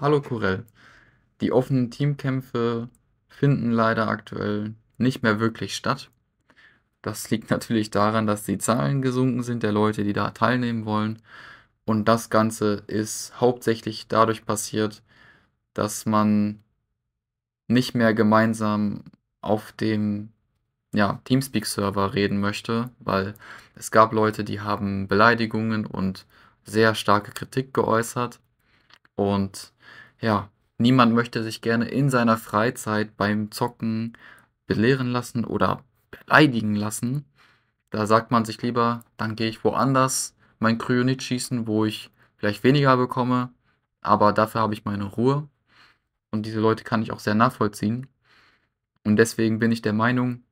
Hallo Kurell. Die offenen Teamkämpfe finden leider aktuell nicht mehr wirklich statt. Das liegt natürlich daran, dass die Zahlen gesunken sind der Leute, die da teilnehmen wollen. Und das Ganze ist hauptsächlich dadurch passiert, dass man nicht mehr gemeinsam auf dem ja, Teamspeak-Server reden möchte, weil es gab Leute, die haben Beleidigungen und sehr starke Kritik geäußert. Und ja, niemand möchte sich gerne in seiner Freizeit beim Zocken belehren lassen oder beleidigen lassen. Da sagt man sich lieber, dann gehe ich woanders mein Kryonit schießen, wo ich vielleicht weniger bekomme, aber dafür habe ich meine Ruhe. Und diese Leute kann ich auch sehr nachvollziehen. Und deswegen bin ich der Meinung,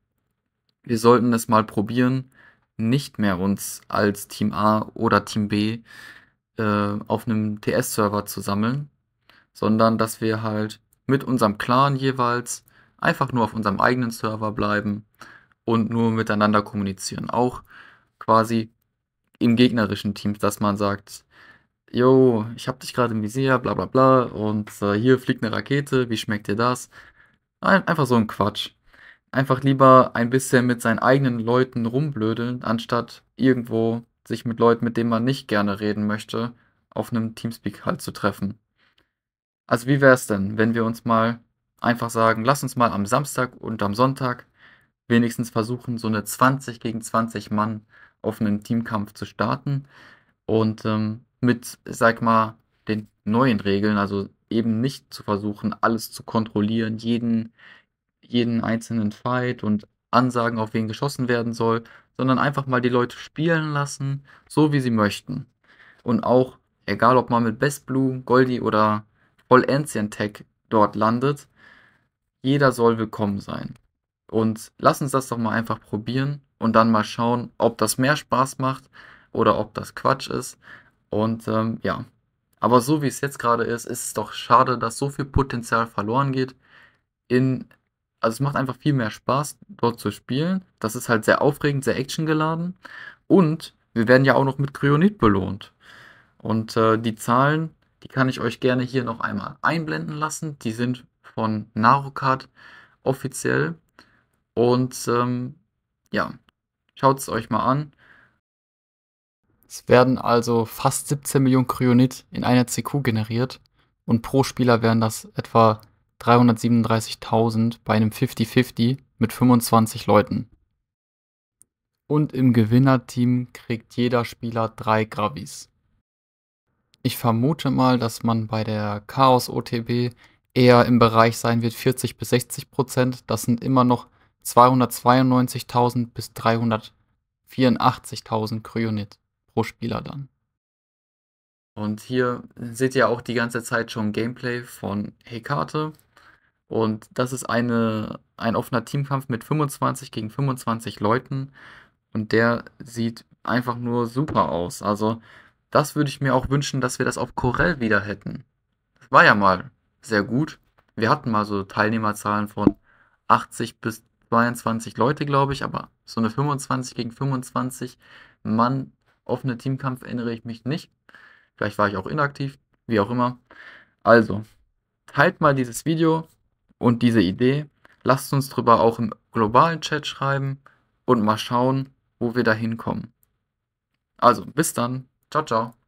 wir sollten es mal probieren, nicht mehr uns als Team A oder Team B äh, auf einem TS-Server zu sammeln, sondern dass wir halt mit unserem Clan jeweils einfach nur auf unserem eigenen Server bleiben und nur miteinander kommunizieren. Auch quasi im gegnerischen Team, dass man sagt, Jo, ich hab dich gerade im Visier, bla bla bla, und äh, hier fliegt eine Rakete, wie schmeckt dir das? Ein, einfach so ein Quatsch. Einfach lieber ein bisschen mit seinen eigenen Leuten rumblödeln, anstatt irgendwo sich mit Leuten, mit denen man nicht gerne reden möchte, auf einem Teamspeak halt zu treffen. Also wie wäre es denn, wenn wir uns mal einfach sagen, lass uns mal am Samstag und am Sonntag wenigstens versuchen, so eine 20 gegen 20 Mann auf einen Teamkampf zu starten und ähm, mit, sag mal, den neuen Regeln, also eben nicht zu versuchen, alles zu kontrollieren, jeden, jeden einzelnen Fight und Ansagen, auf wen geschossen werden soll, sondern einfach mal die Leute spielen lassen, so wie sie möchten. Und auch, egal ob man mit Best Blue, Goldie oder Voll Ancient Tech dort landet, jeder soll willkommen sein. Und lass uns das doch mal einfach probieren und dann mal schauen, ob das mehr Spaß macht oder ob das Quatsch ist. Und ähm, ja, aber so wie es jetzt gerade ist, ist es doch schade, dass so viel Potenzial verloren geht in also es macht einfach viel mehr Spaß, dort zu spielen. Das ist halt sehr aufregend, sehr actiongeladen. Und wir werden ja auch noch mit Kryonit belohnt. Und äh, die Zahlen, die kann ich euch gerne hier noch einmal einblenden lassen. Die sind von Narokart offiziell. Und ähm, ja, schaut es euch mal an. Es werden also fast 17 Millionen Kryonit in einer CQ generiert und pro Spieler werden das etwa 337.000 bei einem 50-50 mit 25 Leuten. Und im Gewinnerteam kriegt jeder Spieler drei Gravis. Ich vermute mal, dass man bei der Chaos OTB eher im Bereich sein wird 40 bis 60 Prozent. Das sind immer noch 292.000 bis 384.000 Kryonit pro Spieler dann. Und hier seht ihr auch die ganze Zeit schon Gameplay von Hekate. Und das ist eine, ein offener Teamkampf mit 25 gegen 25 Leuten. Und der sieht einfach nur super aus. Also, das würde ich mir auch wünschen, dass wir das auf Corell wieder hätten. Das war ja mal sehr gut. Wir hatten mal so Teilnehmerzahlen von 80 bis 22 Leute, glaube ich, aber so eine 25 gegen 25 Mann offene Teamkampf erinnere ich mich nicht. Vielleicht war ich auch inaktiv, wie auch immer. Also, teilt mal dieses Video, und diese Idee. Lasst uns drüber auch im globalen Chat schreiben und mal schauen, wo wir da hinkommen. Also, bis dann. Ciao, ciao.